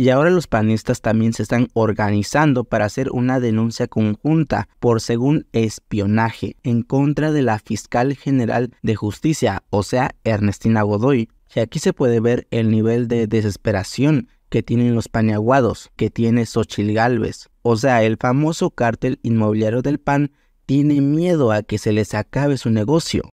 Y ahora los panistas también se están organizando para hacer una denuncia conjunta por según espionaje en contra de la fiscal general de justicia, o sea, Ernestina Godoy. Y aquí se puede ver el nivel de desesperación que tienen los paniaguados, que tiene Xochil Galvez. O sea, el famoso cártel inmobiliario del PAN tiene miedo a que se les acabe su negocio.